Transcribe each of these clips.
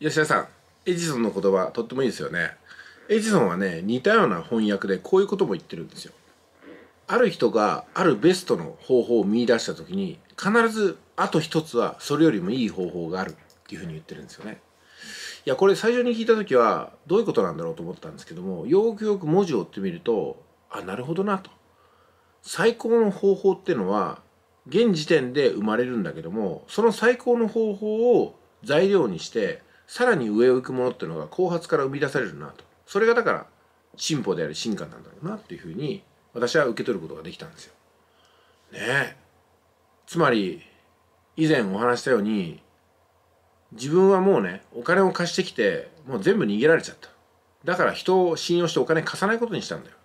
吉田さんエジソンの言葉とってもいいですよねエジソンはね似たような翻訳でこういうことも言ってるんですよある人があるベストの方法を見出した時に必ずあと一つはそれよりもいい方法があるっていうふうに言ってるんですよねいやこれ最初に聞いた時はどういうことなんだろうと思ったんですけどもよくよく文字を追ってみるとあなるほどなと最高の方法っていうのは現時点で生まれるんだけどもその最高の方法を材料にしてさらに上を行くものっていうのが後発から生み出されるなとそれがだから進歩であり進化なんだろうなっていうふうに私は受け取ることができたんですよ。ねえつまり以前お話したように自分はもうねお金を貸してきてもう全部逃げられちゃっただから人を信用してお金貸さないことにしたんだよ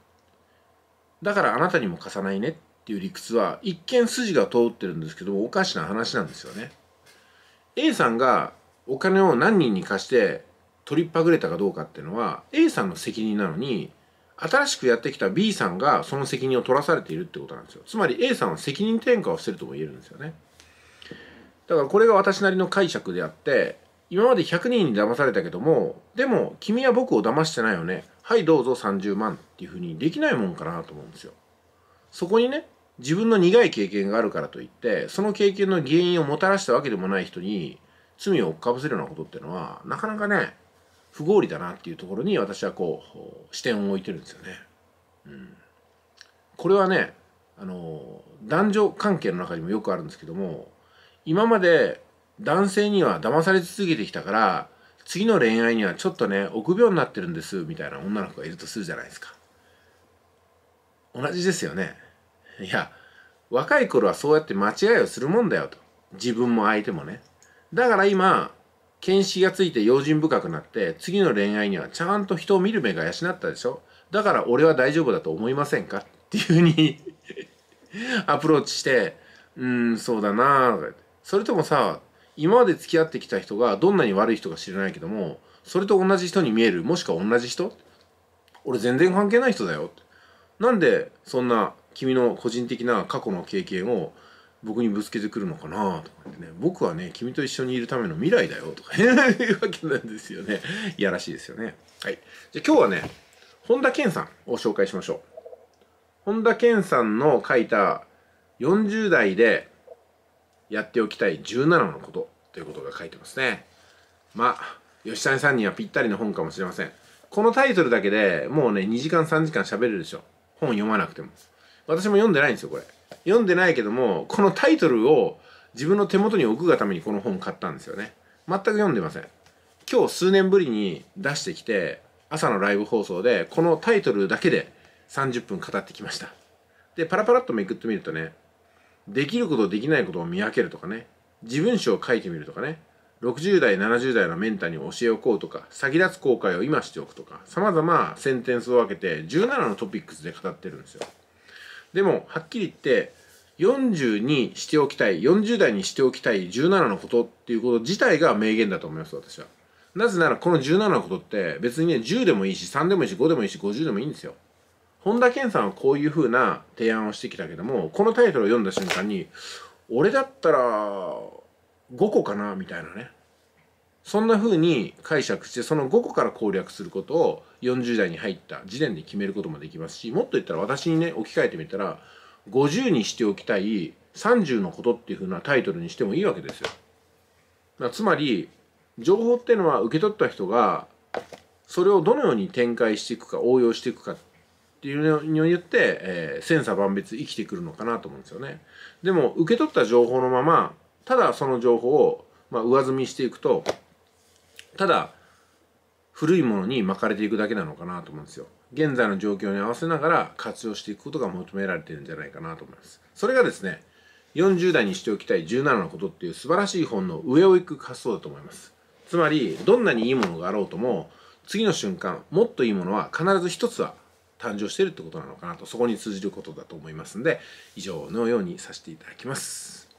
だからあなたにも貸さないねっていう理屈は一見筋が通ってるんですけどおかしな話なんですよね A さんがお金を何人に貸して取りっぱぐれたかどうかっていうのは A さんの責任なのに新しくやってきた B さんがその責任を取らされているってことなんですよつまり A さんは責任転嫁をしてるとも言えるんですよねだからこれが私なりの解釈であって今まで100人に騙されたけどもでも君は僕を騙してないよねはいどうぞ30万っていうふうにできないもんかなと思うんですよそこにね自分の苦い経験があるからといってその経験の原因をもたらしたわけでもない人に罪をかぶせるようなことっていうのはなかなかね不合理だなっていうところに私はこう視点を置いてるんですよね。うん、これはねあの男女関係の中にもよくあるんですけども今まで男性には騙され続けてきたから次の恋愛にはちょっとね臆病になってるんですみたいな女の子がいるとするじゃないですか。同じですよね。いや若い頃はそうやって間違いをするもんだよと自分も相手もね。だから今見識がついて用心深くなって次の恋愛にはちゃんと人を見る目が養ったでしょだから俺は大丈夫だと思いませんかっていうふうに アプローチしてうんそうだなそれともさ今まで付き合ってきた人がどんなに悪い人か知らないけどもそれと同じ人に見えるもしくは同じ人俺全然関係ない人だよなんでそんな君の個人的な過去の経験を僕にぶつけてくるのかなとかね僕はね君と一緒にいるための未来だよとかい うわけなんですよねいやらしいですよねはいじゃ今日はね本田健さんを紹介しましょう本田健さんの書いた40代でやっておきたい17のことということが書いてますねまあ吉谷さんにはぴったりの本かもしれませんこのタイトルだけでもうね2時間3時間喋れるでしょ本読まなくても私も読んでないんですよこれ読んでないけどもこのタイトルを自分の手元に置くがためにこの本買ったんですよね全く読んでません今日数年ぶりに出してきて朝のライブ放送でこのタイトルだけで30分語ってきましたでパラパラっとめくってみるとねできることできないことを見分けるとかね自分史を書いてみるとかね60代70代のメンターに教えをこうとか先立つ後悔を今しておくとかさまざまセンテンスを分けて17のトピックスで語ってるんですよでもはっきり言って40にしておきたい40代にしておきたい17のことっていうこと自体が名言だと思います私はなぜならこの17のことって別にね10でもいいし3でもいいし5でもいいし50でもいいんですよ本田健さんはこういう風な提案をしてきたけどもこのタイトルを読んだ瞬間に俺だったら5個かなみたいなねそんな風に解釈してその5個から攻略することを40代に入った時点で決めることもできますしもっと言ったら私にね置き換えてみたら50にしておきたい30のことっていう風なタイトルにしてもいいわけですよ。つまり情報っていうのは受け取った人がそれをどのように展開していくか応用していくかっていうのによって、えー、千差万別生きてくるのかなと思うんですよね。でも受け取った情報のままただその情報を、まあ、上積みしていくとただ古いものに巻かれていくだけなのかなと思うんですよ現在の状況に合わせながら活用していくことが求められてるんじゃないかなと思いますそれがですね40代にしておきたい17のことっていう素晴らしい本の上を行く活動だと思いますつまりどんなにいいものがあろうとも次の瞬間もっといいものは必ず一つは誕生してるってことなのかなとそこに通じることだと思いますんで以上のようにさせていただきます